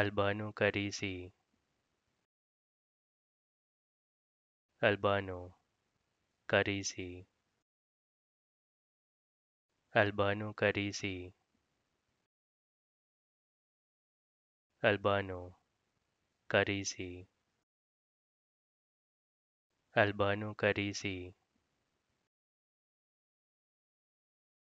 Albano Carrisi Albano Carrisi Albano Carrisi Albano Carrisi Albano Carrisi